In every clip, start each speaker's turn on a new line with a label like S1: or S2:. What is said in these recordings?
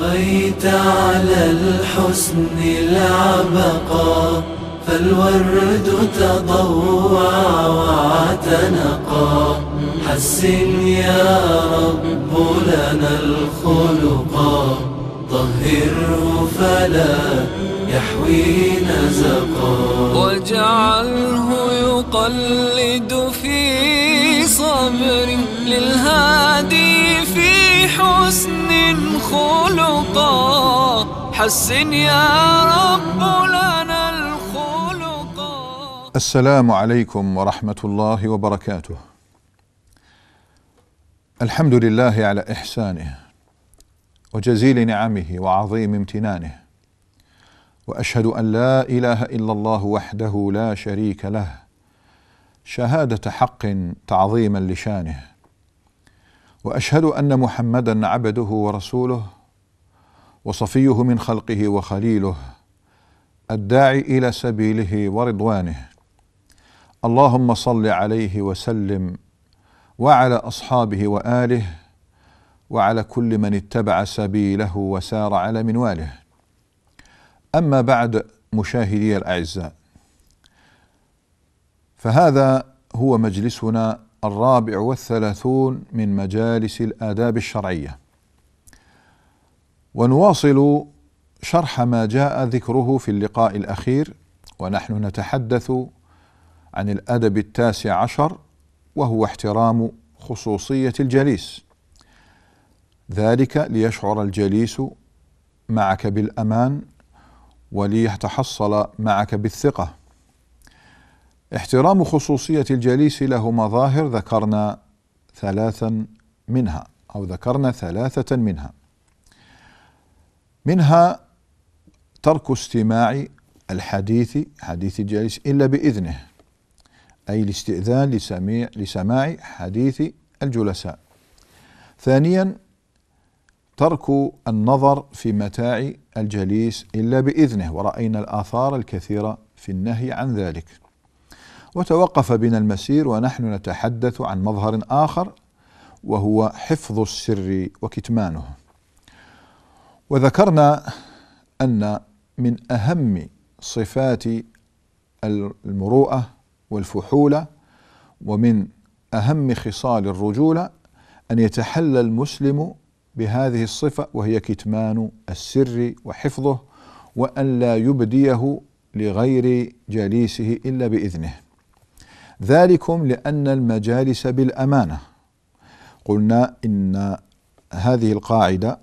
S1: بقيت على الحسن العبقى فالورد تضوع واعتنقا حسن يا رب لنا الخلقا طهره فلا يحوي نزقا واجعله يقلد في صبر للهادي حسن خلقا حسن يا رب لنا الخلقا السلام عليكم ورحمة الله وبركاته الحمد لله على إحسانه وجزيل نعمه وعظيم امتنانه وأشهد أن لا إله إلا الله وحده لا شريك له شهادة حق تعظيما لشانه واشهد ان محمدا عبده ورسوله وصفيه من خلقه وخليله الداعي الى سبيله ورضوانه اللهم صل عليه وسلم وعلى اصحابه واله وعلى كل من اتبع سبيله وسار على منواله اما بعد مشاهدي الاعزاء فهذا هو مجلسنا الرابع والثلاثون من مجالس الآداب الشرعية ونواصل شرح ما جاء ذكره في اللقاء الأخير ونحن نتحدث عن الأدب التاسع عشر وهو احترام خصوصية الجليس ذلك ليشعر الجليس معك بالأمان وليتحصل معك بالثقة احترام خصوصية الجليس له مظاهر ذكرنا ثلاثا منها أو ذكرنا ثلاثة منها منها ترك استماع الحديث حديث الجليس إلا بإذنه أي الاستئذان لسميع لسماع حديث الجلساء ثانيا ترك النظر في متاع الجليس إلا بإذنه ورأينا الآثار الكثيرة في النهي عن ذلك وتوقف بنا المسير ونحن نتحدث عن مظهر آخر وهو حفظ السر وكتمانه وذكرنا أن من أهم صفات المروءة والفحولة ومن أهم خصال الرجولة أن يتحلى المسلم بهذه الصفة وهي كتمان السر وحفظه وأن لا يبديه لغير جليسه إلا بإذنه ذلكم لأن المجالس بالأمانة قلنا إن هذه القاعدة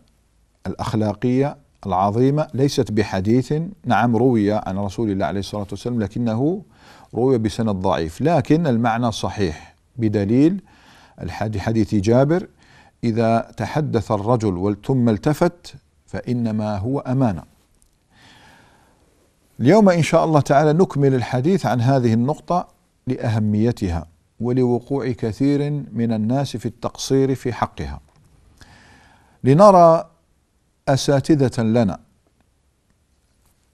S1: الأخلاقية العظيمة ليست بحديث نعم روي عن رسول الله عليه الصلاة والسلام لكنه روي بسند ضعيف لكن المعنى صحيح بدليل حديث جابر إذا تحدث الرجل ثم التفت فإنما هو أمانة اليوم إن شاء الله تعالى نكمل الحديث عن هذه النقطة لاهميتها ولوقوع كثير من الناس في التقصير في حقها لنرى اساتذه لنا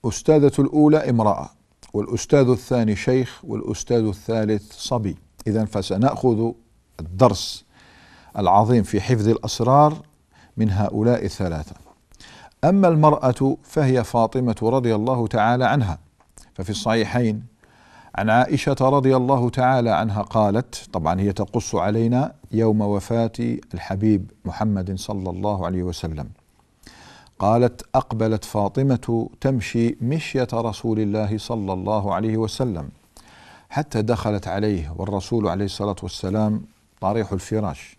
S1: استاذه الاولى امراه والاستاذ الثاني شيخ والاستاذ الثالث صبي اذا فسناخذ الدرس العظيم في حفظ الاسرار من هؤلاء الثلاثه اما المراه فهي فاطمه رضي الله تعالى عنها ففي الصحيحين عن عائشة رضي الله تعالى عنها قالت طبعا هي تقص علينا يوم وفاة الحبيب محمد صلى الله عليه وسلم قالت أقبلت فاطمة تمشي مشية رسول الله صلى الله عليه وسلم حتى دخلت عليه والرسول عليه الصلاة والسلام طريح الفراش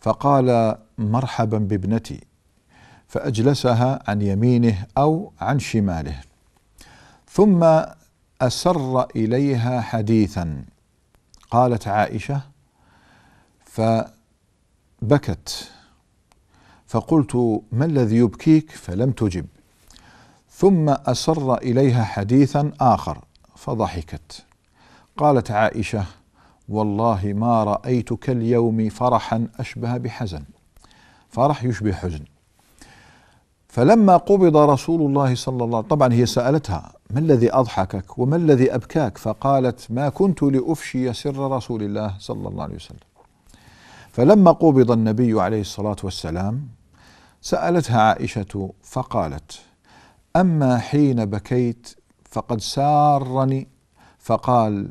S1: فقال مرحبا بابنتي فأجلسها عن يمينه أو عن شماله ثم أسر إليها حديثا قالت عائشة فبكت فقلت ما الذي يبكيك فلم تجب ثم أسر إليها حديثا آخر فضحكت قالت عائشة والله ما رأيتك اليوم فرحا أشبه بحزن فرح يشبه حزن فلما قبض رسول الله صلى الله عليه وسلم طبعا هي سألتها ما الذي أضحكك وما الذي أبكاك فقالت ما كنت لأفشي سر رسول الله صلى الله عليه وسلم فلما قبض النبي عليه الصلاة والسلام سألتها عائشة فقالت أما حين بكيت فقد سارني فقال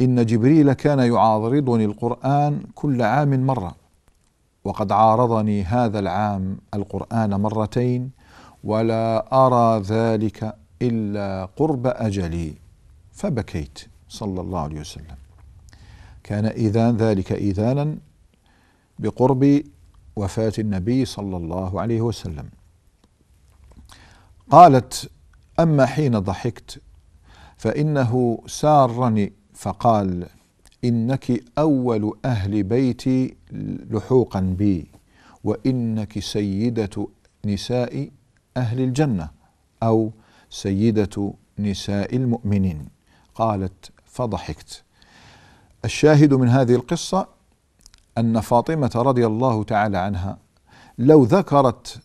S1: إن جبريل كان يعارضني القرآن كل عام مرة وقد عارضني هذا العام القرآن مرتين ولا أرى ذلك إلا قرب أجلي فبكيت صلى الله عليه وسلم كان إذان ذلك إذانا بقرب وفاة النبي صلى الله عليه وسلم قالت أما حين ضحكت فإنه سارني فقال إنك أول أهل بيتي لحوقا بي وإنك سيدة نساء أهل الجنة أو سيدة نساء المؤمنين قالت فضحكت الشاهد من هذه القصة أن فاطمة رضي الله تعالى عنها لو ذكرت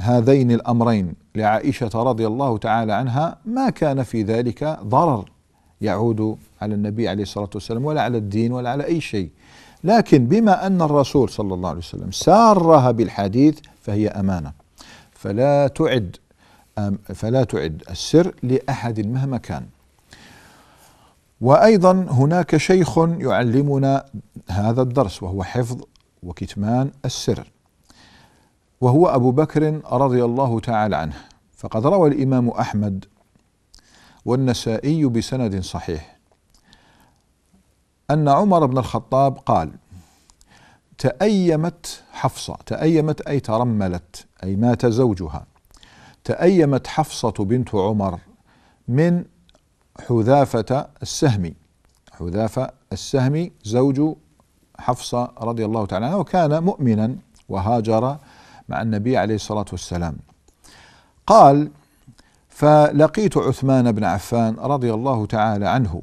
S1: هذين الأمرين لعائشة رضي الله تعالى عنها ما كان في ذلك ضرر يعود على النبي عليه الصلاة والسلام ولا على الدين ولا على أي شيء لكن بما أن الرسول صلى الله عليه وسلم سارها بالحديث فهي أمانة فلا تعد فلا تعد السر لأحد مهما كان وأيضا هناك شيخ يعلمنا هذا الدرس وهو حفظ وكتمان السر وهو أبو بكر رضي الله تعالى عنه فقد روى الإمام أحمد والنسائي بسند صحيح أن عمر بن الخطاب قال تأيمت حفصة تأيمت أي ترملت أي مات زوجها تأيمت حفصة بنت عمر من حذافة السهمي حذافة السهمي زوج حفصة رضي الله تعالى عنها وكان مؤمنا وهاجر مع النبي عليه الصلاة والسلام قال فلقيت عثمان بن عفان رضي الله تعالى عنه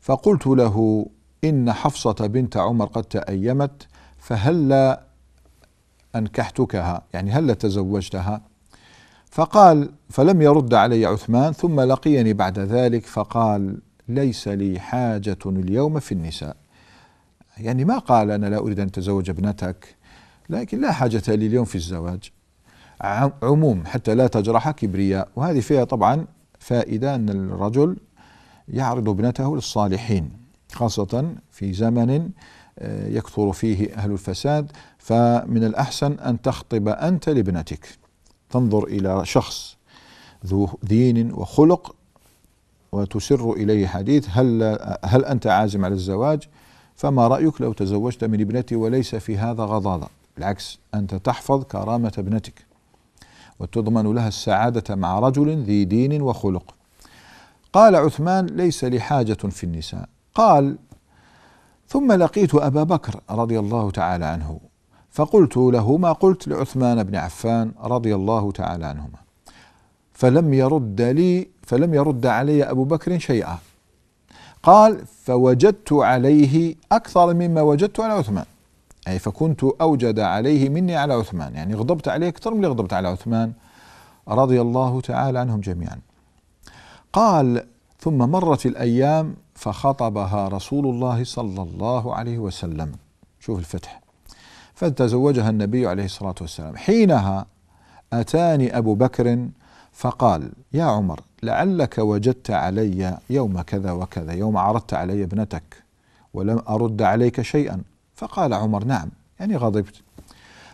S1: فقلت له إن حفصة بنت عمر قد تأيمت فهلا أنكحتكها يعني هلا تزوجتها فقال فلم يرد علي عثمان ثم لقيني بعد ذلك فقال ليس لي حاجة اليوم في النساء يعني ما قال أنا لا أريد أن أتزوج ابنتك لكن لا حاجة لي اليوم في الزواج عموم حتى لا تجرح كبرياء وهذه فيها طبعا فائدة أن الرجل يعرض ابنته للصالحين خاصة في زمن آه، يكثر فيه أهل الفساد فمن الأحسن أن تخطب أنت لابنتك تنظر إلى شخص ذو دين وخلق وتسر إليه حديث هل, هل أنت عازم على الزواج فما رأيك لو تزوجت من ابنتي وليس في هذا غضاضة بالعكس أنت تحفظ كرامة ابنتك وتضمن لها السعادة مع رجل ذي دين وخلق قال عثمان ليس لحاجة في النساء قال ثم لقيت أبا بكر رضي الله تعالى عنه فقلت له ما قلت لعثمان بن عفان رضي الله تعالى عنهما فلم يرد لي فلم يرد علي أبو بكر شيئا قال فوجدت عليه أكثر مما وجدت على عثمان أي فكنت أوجد عليه مني على عثمان يعني غضبت عليه أكثر من اللي غضبت على عثمان رضي الله تعالى عنهم جميعا قال ثم مرت الأيام فخطبها رسول الله صلى الله عليه وسلم شوف الفتح فتزوجها النبي عليه الصلاة والسلام حينها أتاني أبو بكر فقال يا عمر لعلك وجدت علي يوم كذا وكذا يوم عرضت علي ابنتك ولم أرد عليك شيئا فقال عمر نعم يعني غضبت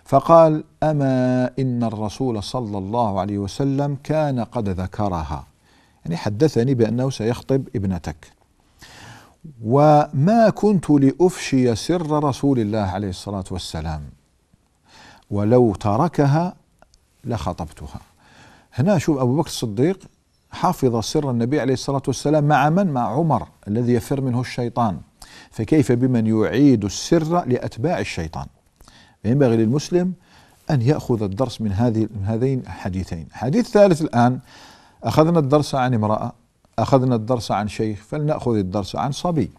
S1: فقال أما إن الرسول صلى الله عليه وسلم كان قد ذكرها يعني حدثني بأنه سيخطب ابنتك وما كنت لافشي سر رسول الله عليه الصلاه والسلام ولو تركها لخطبتها هنا شوف ابو بكر الصديق حفظ سر النبي عليه الصلاه والسلام مع من مع عمر الذي يفر منه الشيطان فكيف بمن يعيد السر لاتباع الشيطان ينبغي للمسلم ان ياخذ الدرس من هذه من هذين الحديثين الحديث الثالث الان اخذنا الدرس عن امراه أخذنا الدرس عن شيخ فلنأخذ الدرس عن صبي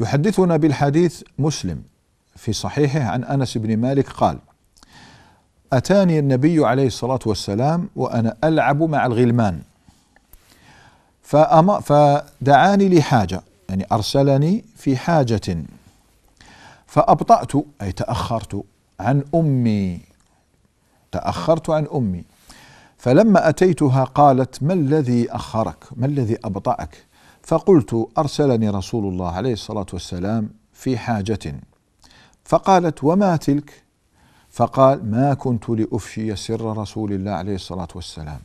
S1: يحدثنا بالحديث مسلم في صحيحه عن أنس بن مالك قال أتاني النبي عليه الصلاة والسلام وأنا ألعب مع الغلمان فأما فدعاني لحاجة يعني أرسلني في حاجة فأبطأت أي تأخرت عن أمي تأخرت عن أمي فلما أتيتها قالت ما الذي أخرك ما الذي أبطأك فقلت أرسلني رسول الله عليه الصلاة والسلام في حاجة فقالت وما تلك فقال ما كنت لأفشي سر رسول الله عليه الصلاة والسلام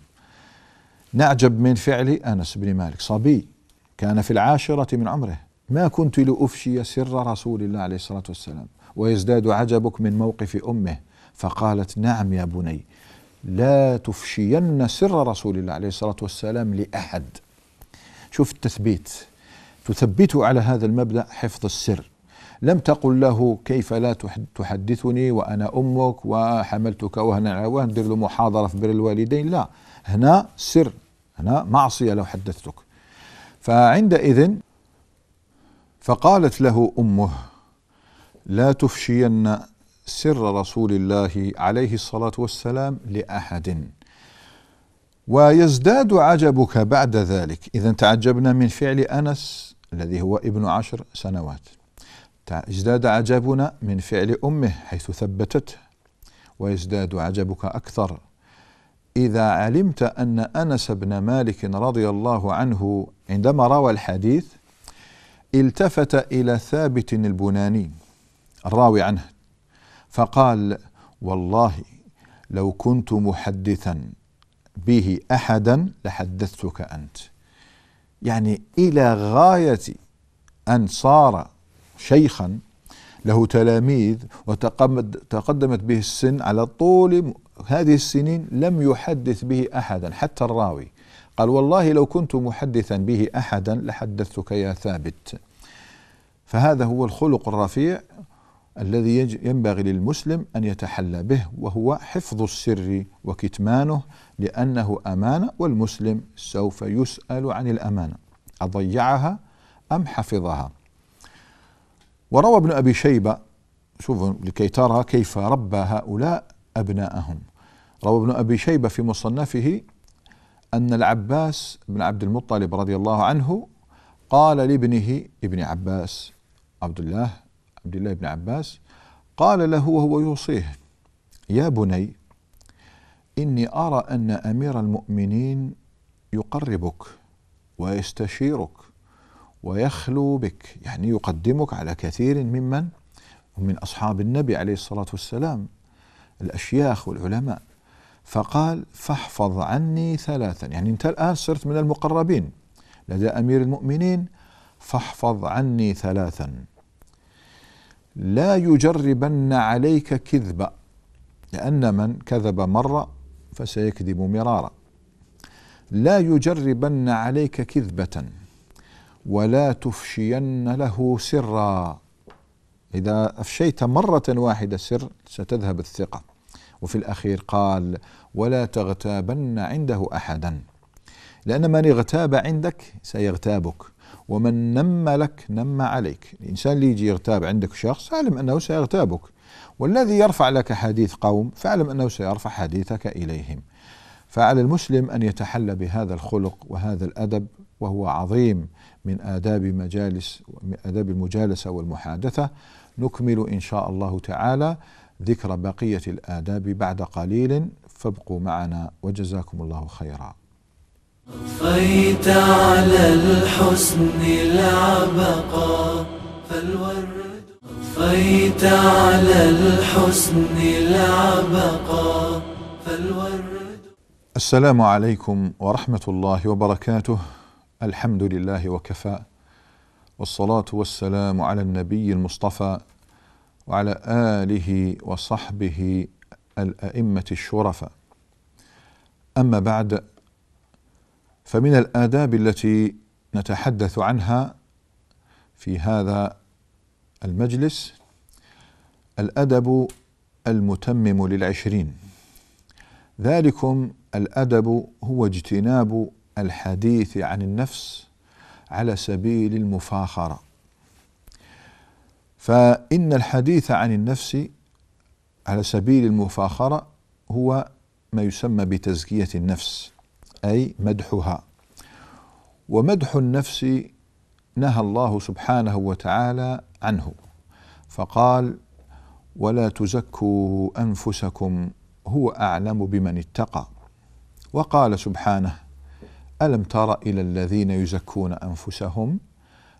S1: نعجب من فعل أنس بن مالك صبي كان في العاشرة من عمره ما كنت لأفشي سر رسول الله عليه الصلاة والسلام ويزداد عجبك من موقف أمه فقالت نعم يا بني لا تفشين سر رسول الله عليه الصلاة والسلام لأحد شوف التثبيت تثبته على هذا المبدأ حفظ السر لم تقل له كيف لا تحدثني وأنا أمك وحملتك وهنا على وهن دير له محاضرة في بر الوالدين لا هنا سر هنا معصية لو حدثتك فعندئذ فقالت له أمه لا تفشين سر رسول الله عليه الصلاه والسلام لاحد ويزداد عجبك بعد ذلك اذا تعجبنا من فعل انس الذي هو ابن عشر سنوات ازداد عجبنا من فعل امه حيث ثبتته ويزداد عجبك اكثر اذا علمت ان انس بن مالك رضي الله عنه عندما روى الحديث التفت الى ثابت البناني الراوي عنه فقال والله لو كنت محدثا به احدا لحدثتك انت يعني الى غايه ان صار شيخا له تلاميذ وتقدمت به السن على طول هذه السنين لم يحدث به احدا حتى الراوي قال والله لو كنت محدثا به احدا لحدثتك يا ثابت فهذا هو الخلق الرفيع الذي ينبغي للمسلم أن يتحلى به وهو حفظ السر وكتمانه لأنه أمانة والمسلم سوف يسأل عن الأمانة أضيعها أم حفظها وروى ابن أبي شيبة شوف لكي ترى كيف ربى هؤلاء أبناءهم روى ابن أبي شيبة في مصنفه أن العباس بن عبد المطلب رضي الله عنه قال لابنه ابن عباس عبد الله عبد الله بن عباس قال له وهو يوصيه يا بني إني أرى أن أمير المؤمنين يقربك ويستشيرك ويخلو بك يعني يقدمك على كثير ممن من أصحاب النبي عليه الصلاة والسلام الأشياخ والعلماء فقال فاحفظ عني ثلاثا يعني أنت الآن صرت من المقربين لدى أمير المؤمنين فاحفظ عني ثلاثا لا يجربن عليك كذبا لأن من كذب مرة فسيكذب مرارا لا يجربن عليك كذبة ولا تفشين له سرا إذا أفشيت مرة واحدة سر ستذهب الثقة وفي الأخير قال ولا تغتابن عنده أحدا لأن من اغتاب عندك سيغتابك ومن نم لك نم عليك الإنسان اللي يجي يغتاب عندك شخص فاعلم أنه سيغتابك والذي يرفع لك حديث قوم فاعلم أنه سيرفع حديثك إليهم فعلى المسلم أن يتحلى بهذا الخلق وهذا الأدب وهو عظيم من آداب مجالس من آداب المجالسة والمحادثة نكمل إن شاء الله تعالى ذكر بقية الآداب بعد قليل فابقوا معنا وجزاكم الله خيرا طفيت على الحسن العبقى فالورد طفيت على الحسن العبقى فالورد السلام عليكم ورحمة الله وبركاته الحمد لله وكفى والصلاة والسلام على النبي المصطفى وعلى آله وصحبه الأئمة الشرفاء أما بعد فمن الآداب التي نتحدث عنها في هذا المجلس الأدب المتمم للعشرين ذلكم الأدب هو اجتناب الحديث عن النفس على سبيل المفاخرة فإن الحديث عن النفس على سبيل المفاخرة هو ما يسمى بتزكية النفس أي مدحها ومدح النفس نهى الله سبحانه وتعالى عنه فقال ولا تزكوا أنفسكم هو أعلم بمن اتقى وقال سبحانه ألم تر إلى الذين يزكون أنفسهم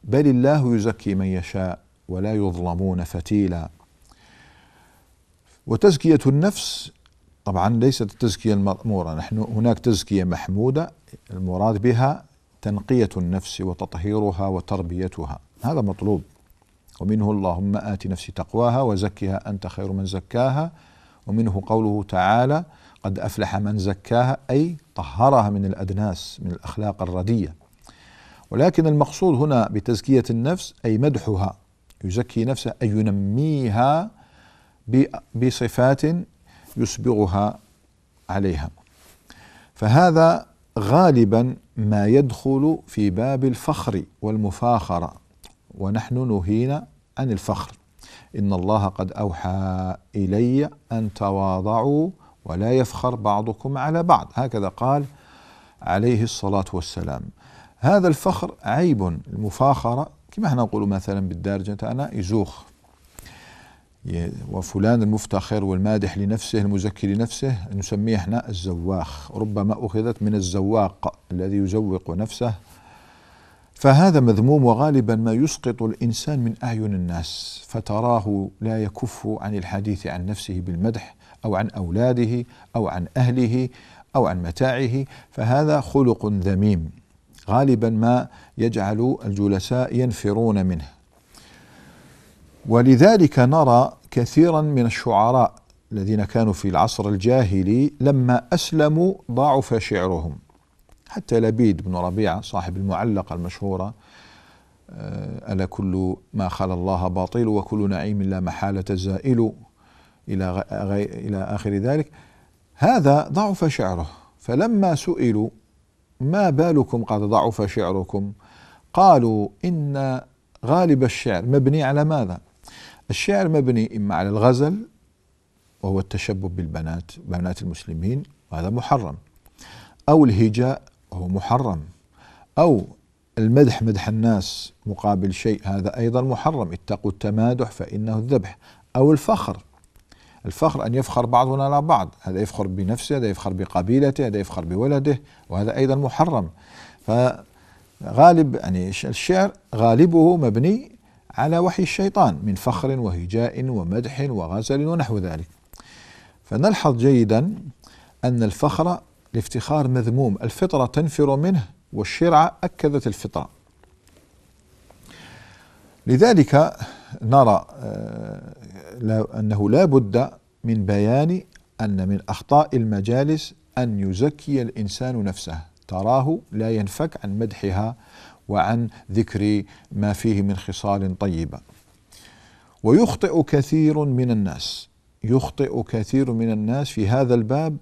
S1: بل الله يزكي من يشاء ولا يظلمون فتيلا وتزكية النفس طبعا ليست التزكية المأمورة نحن هناك تزكية محمودة المراد بها تنقية النفس وتطهيرها وتربيتها هذا مطلوب ومنه اللهم آت نفسي تقواها وزكها أنت خير من زكاها ومنه قوله تعالى قد أفلح من زكاها أي طهرها من الأدناس من الأخلاق الردية ولكن المقصود هنا بتزكية النفس أي مدحها يزكي نفسه أي ينميها بصفات يسبغها عليها فهذا غالبا ما يدخل في باب الفخر والمفاخره ونحن نهينا عن الفخر ان الله قد اوحى الي ان تواضعوا ولا يفخر بعضكم على بعض هكذا قال عليه الصلاه والسلام هذا الفخر عيب المفاخره كما احنا نقول مثلا بالدارجه انا يزوخ وفلان المفتخر والمادح لنفسه المزكي لنفسه نسميه احنا الزواخ ربما أخذت من الزواق الذي يزوق نفسه فهذا مذموم وغالبا ما يسقط الإنسان من أعين الناس فتراه لا يكف عن الحديث عن نفسه بالمدح أو عن أولاده أو عن أهله أو عن متاعه فهذا خلق ذميم غالبا ما يجعل الجلساء ينفرون منه ولذلك نرى كثيرا من الشعراء الذين كانوا في العصر الجاهلي لما أسلموا ضعف شعرهم حتى لبيد بن ربيعة صاحب المعلقة المشهورة آه، ألا كل ما خلا الله باطل وكل نعيم لا محالة زائل إلى إلى آخر ذلك هذا ضعف شعره فلما سئلوا ما بالكم قد ضعف شعركم قالوا إن غالب الشعر مبني على ماذا؟ الشعر مبني إما على الغزل وهو التشبب بالبنات بنات المسلمين وهذا محرم أو الهجاء وهو محرم أو المدح مدح الناس مقابل شيء هذا أيضا محرم اتقوا التمادح فإنه الذبح أو الفخر الفخر أن يفخر بعضنا على بعض هذا يفخر بنفسه هذا يفخر بقبيلته هذا يفخر بولده وهذا أيضا محرم فغالب يعني الشعر غالبه مبني على وحي الشيطان من فخر وهجاء ومدح وغزل ونحو ذلك فنلحظ جيدا أن الفخر الافتخار مذموم الفطرة تنفر منه والشرع أكدت الفطرة لذلك نرى آه، أنه لا بد من بيان أن من أخطاء المجالس أن يزكي الإنسان نفسه تراه لا ينفك عن مدحها وعن ذكر ما فيه من خصال طيبه ويخطئ كثير من الناس يخطئ كثير من الناس في هذا الباب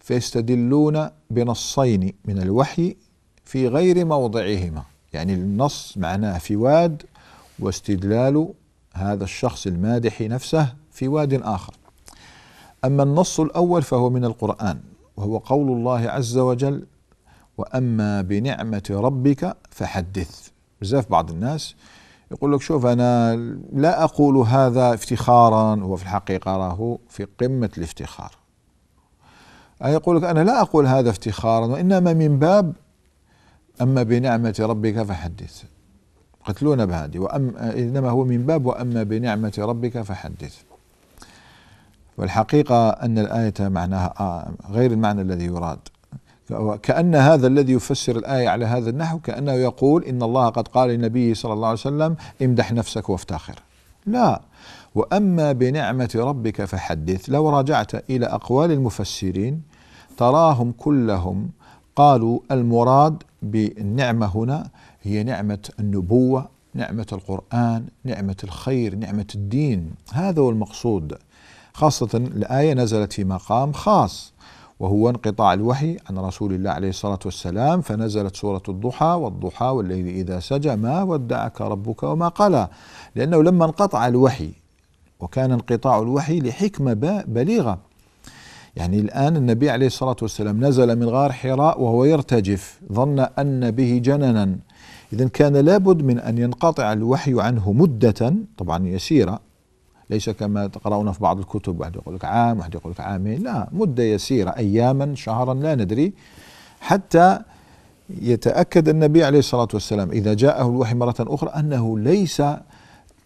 S1: فيستدلون بنصين من الوحي في غير موضعهما يعني النص معناه في واد واستدلال هذا الشخص المادح نفسه في واد اخر اما النص الاول فهو من القران وهو قول الله عز وجل واما بنعمه ربك فحدث بزاف بعض الناس يقول لك شوف انا لا اقول هذا افتخارا هو في الحقيقه راه في قمه الافتخار أي يقول لك انا لا اقول هذا افتخارا وانما من باب اما بنعمه ربك فحدث قتلونا بهذه وأم انما هو من باب واما بنعمه ربك فحدث والحقيقه ان الايه معناها آه، غير المعنى الذي يراد كأن هذا الذي يفسر الآية على هذا النحو كأنه يقول إن الله قد قال للنبي صلى الله عليه وسلم امدح نفسك وافتخر لا وأما بنعمة ربك فحدث لو رجعت إلى أقوال المفسرين تراهم كلهم قالوا المراد بالنعمة هنا هي نعمة النبوة نعمة القرآن نعمة الخير نعمة الدين هذا هو المقصود خاصة الآية نزلت في مقام خاص وهو انقطاع الوحي عن رسول الله عليه الصلاة والسلام فنزلت سورة الضحى والضحى والليل إذا سجى ما ودعك ربك وما قلى لأنه لما انقطع الوحي وكان انقطاع الوحي لحكمة بليغة يعني الآن النبي عليه الصلاة والسلام نزل من غار حراء وهو يرتجف ظن أن به جننا إذا كان لابد من أن ينقطع الوحي عنه مدة طبعا يسيرة ليس كما تقرأون في بعض الكتب واحد يقول لك عام واحد يقول لك عامين لا مدة يسيرة أياما شهرا لا ندري حتى يتأكد النبي عليه الصلاة والسلام إذا جاءه الوحي مرة أخرى أنه ليس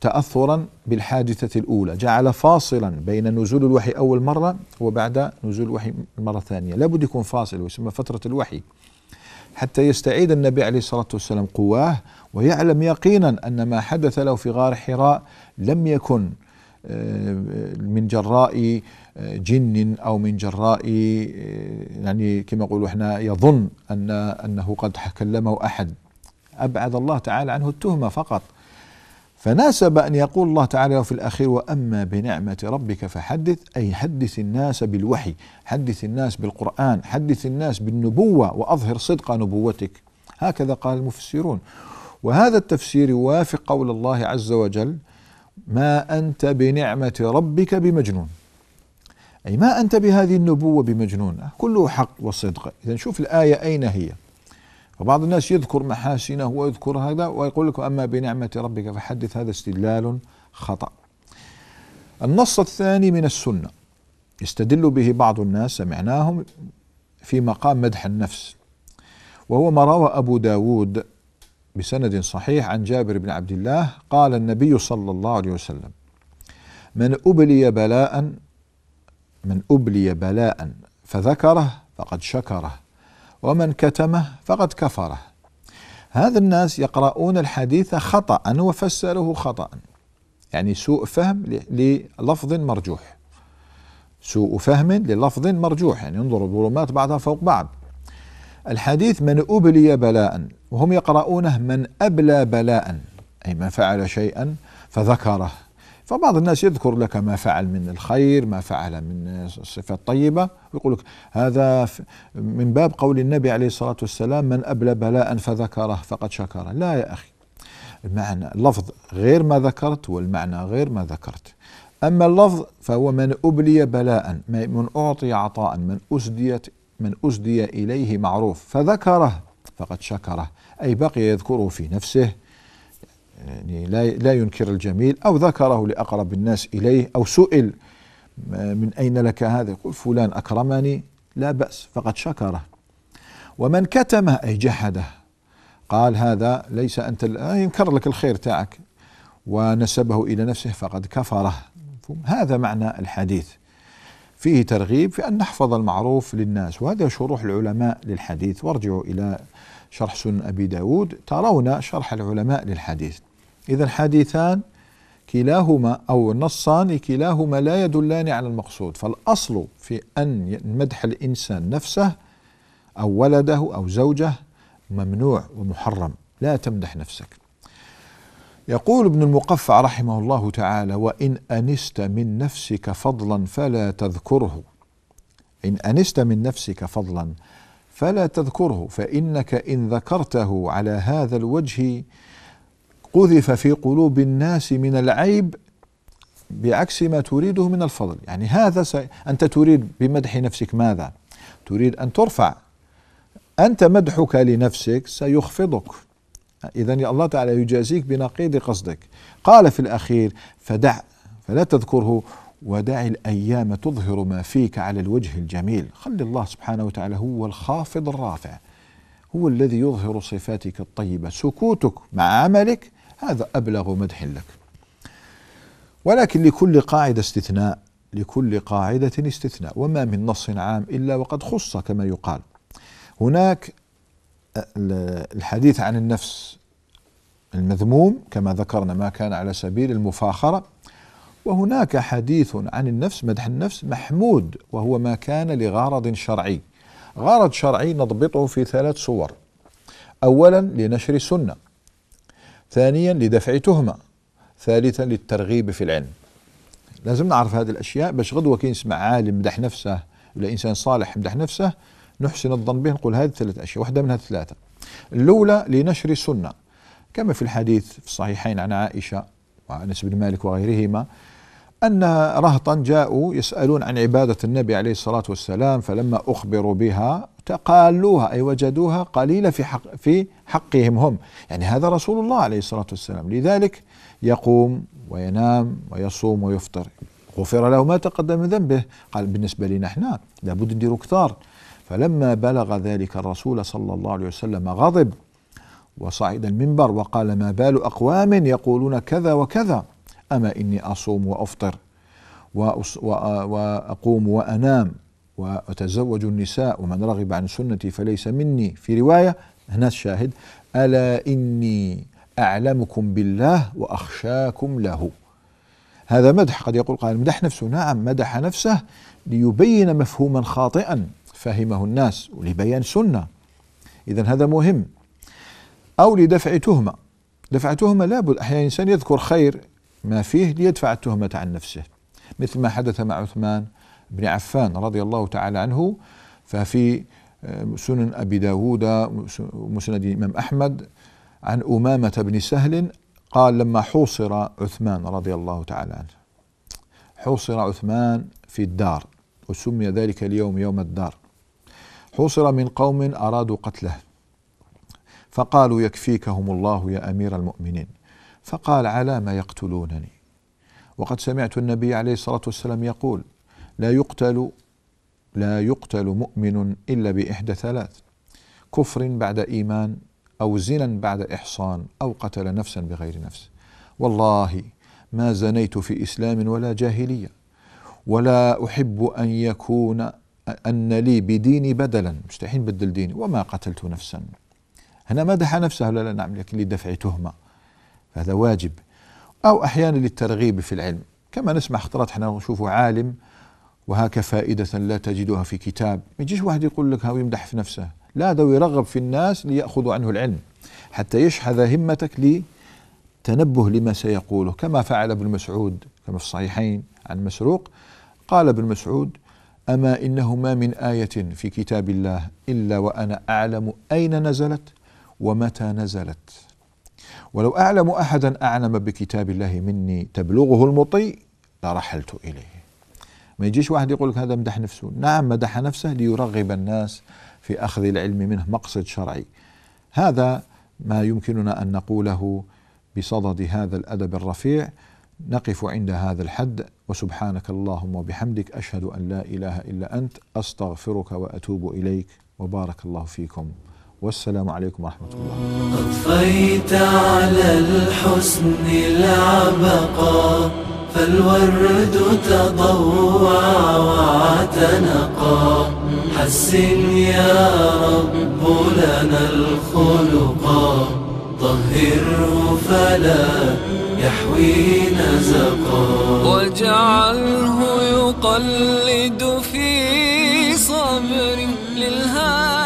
S1: تأثرا بالحادثة الأولى جعل فاصلا بين نزول الوحي أول مرة وبعد نزول الوحي مرة ثانية لابد يكون فاصل ويسمى فترة الوحي حتى يستعيد النبي عليه الصلاة والسلام قواه ويعلم يقينا أن ما حدث له في غار حراء لم يكن آه، من جراء آه، جن او من جراء آه، يعني كما يقولوا احنا يظن ان انه قد كلمه احد ابعد الله تعالى عنه التهمه فقط فناسب ان يقول الله تعالى في الاخير واما بنعمه ربك فحدث اي حدث الناس بالوحي حدث الناس بالقران حدث الناس بالنبوه واظهر صدق نبوتك هكذا قال المفسرون وهذا التفسير يوافق قول الله عز وجل ما أنت بنعمة ربك بمجنون أي ما أنت بهذه النبوة بمجنون كله حق وصدق إذا شوف الآية أين هي فبعض الناس يذكر محاسنه ويذكر هذا ويقول لكم أما بنعمة ربك فحدث هذا استدلال خطأ النص الثاني من السنة يستدل به بعض الناس سمعناهم في مقام مدح النفس وهو ما روى أبو داود بسند صحيح عن جابر بن عبد الله قال النبي صلى الله عليه وسلم من أبلي بلاء من أبلي بلاء فذكره فقد شكره ومن كتمه فقد كفره هذا الناس يقرؤون الحديث خطأ وفسروه خطأ يعني سوء فهم للفظ مرجوح سوء فهم للفظ مرجوح يعني انظروا الظلمات بعضها فوق بعض الحديث من أبلي بلاء وهم يقرؤونه من أبلى بلاء أي من فعل شيئا فذكره فبعض الناس يذكر لك ما فعل من الخير ما فعل من الصفة الطيبة ويقول لك هذا من باب قول النبي عليه الصلاة والسلام من أبلى بلاء فذكره فقد شكره لا يا أخي المعنى اللفظ غير ما ذكرت والمعنى غير ما ذكرت أما اللفظ فهو من أبلي بلاء من أعطي عطاء من أسديت من أسدي إليه معروف فذكره فقد شكره أي بقي يذكره في نفسه يعني لا لا ينكر الجميل أو ذكره لأقرب الناس إليه أو سئل من أين لك هذا يقول فلان أكرمني لا بأس فقد شكره ومن كتمه أي جحده قال هذا ليس أنت آه، ينكر لك الخير تاعك ونسبه إلى نفسه فقد كفره هذا معنى الحديث فيه ترغيب في أن نحفظ المعروف للناس وهذا شروح العلماء للحديث وارجعوا إلى شرح سنن أبي داود ترون شرح العلماء للحديث إذا الحديثان كلاهما أو النصان كلاهما لا يدلان على المقصود فالأصل في أن مدح الإنسان نفسه أو ولده أو زوجه ممنوع ومحرم لا تمدح نفسك يقول ابن المقفع رحمه الله تعالى وإن أنست من نفسك فضلا فلا تذكره إن أنست من نفسك فضلا فلا تذكره فإنك إن ذكرته على هذا الوجه قذف في قلوب الناس من العيب بعكس ما تريده من الفضل يعني هذا س... أنت تريد بمدح نفسك ماذا تريد أن ترفع أنت مدحك لنفسك سيخفضك إذا الله تعالى يجازيك بنقيض قصدك قال في الأخير فدع فلا تذكره ودع الأيام تظهر ما فيك على الوجه الجميل خلي الله سبحانه وتعالى هو الخافض الرافع هو الذي يظهر صفاتك الطيبة سكوتك مع عملك هذا أبلغ مدح لك ولكن لكل قاعدة استثناء لكل قاعدة استثناء وما من نص عام إلا وقد خص كما يقال هناك الحديث عن النفس المذموم كما ذكرنا ما كان على سبيل المفاخرة وهناك حديث عن النفس مدح النفس محمود وهو ما كان لغرض شرعي غرض شرعي نضبطه في ثلاث صور أولا لنشر سنة ثانيا لدفع تهمة ثالثا للترغيب في العلم لازم نعرف هذه الأشياء باش غدوة كي نسمع عالم مدح نفسه ولا إنسان صالح مدح نفسه نحسن الظن به نقول هذه ثلاث أشياء واحدة منها ثلاثة الأولى لنشر سنة كما في الحديث في الصحيحين عن عائشة وأنس بن مالك وغيرهما أن رهطا جاءوا يسألون عن عبادة النبي عليه الصلاة والسلام فلما أخبروا بها تقالوها أي وجدوها قليلة في, حق في حقهم هم يعني هذا رسول الله عليه الصلاة والسلام لذلك يقوم وينام ويصوم ويفطر غفر له ما تقدم من ذنبه قال بالنسبة لنا احنا لابد نديروا كثار فلما بلغ ذلك الرسول صلى الله عليه وسلم غضب وصعد المنبر وقال ما بال أقوام يقولون كذا وكذا أما إني أصوم وأفطر وأقوم وأنام وأتزوج النساء ومن رغب عن سنتي فليس مني في رواية هنا الشاهد ألا إني أعلمكم بالله وأخشاكم له هذا مدح قد يقول قائل مدح نفسه نعم مدح نفسه ليبين مفهوما خاطئا فهمه الناس ولبيان سنة إذا هذا مهم أو لدفع تهمة دفع تهمة لابد أحيانا الإنسان يذكر خير ما فيه ليدفع التهمة عن نفسه مثل ما حدث مع عثمان بن عفان رضي الله تعالى عنه ففي آه، سنن أبي داود ومسند الإمام أحمد عن أمامة بن سهل قال لما حوصر عثمان رضي الله تعالى عنه حوصر عثمان في الدار وسمي ذلك اليوم يوم الدار حوصر من قوم أرادوا قتله فقالوا يكفيكهم الله يا أمير المؤمنين فقال على ما يقتلونني وقد سمعت النبي عليه الصلاة والسلام يقول لا يقتل لا يقتل مؤمن إلا بإحدى ثلاث كفر بعد إيمان أو زنا بعد إحصان أو قتل نفسا بغير نفس والله ما زنيت في إسلام ولا جاهلية ولا أحب أن يكون أن لي بديني بدلا مستحيل بدل ديني وما قتلت نفسا هنا مدح نفسه لا, لا نعم لكن لدفع تهمة هذا واجب أو أحيانا للترغيب في العلم كما نسمع خطرات احنا نشوف عالم وهاك فائدة لا تجدها في كتاب ما يجيش واحد يقول لك هاو يمدح في نفسه لا هذا يرغب في الناس ليأخذوا عنه العلم حتى يشحذ همتك لتنبه لما سيقوله كما فعل ابن مسعود كما في الصحيحين عن مسروق قال ابن مسعود أما إنه ما من آية في كتاب الله إلا وأنا أعلم أين نزلت ومتى نزلت ولو أعلم أحدا أعلم بكتاب الله مني تبلغه المطي لرحلت إليه ما يجيش واحد يقول لك هذا مدح نفسه نعم مدح نفسه ليرغب الناس في أخذ العلم منه مقصد شرعي هذا ما يمكننا أن نقوله بصدد هذا الأدب الرفيع نقف عند هذا الحد وسبحانك اللهم وبحمدك أشهد أن لا إله إلا أنت أستغفرك وأتوب إليك وبارك الله فيكم والسلام عليكم ورحمة الله أطفيت على الحسن العبقى فالورد تضوع واعتنقا حسن يا رب لنا الخلقا طهره فلا يحوي نزقا واجعله يقلد في صبري للهادي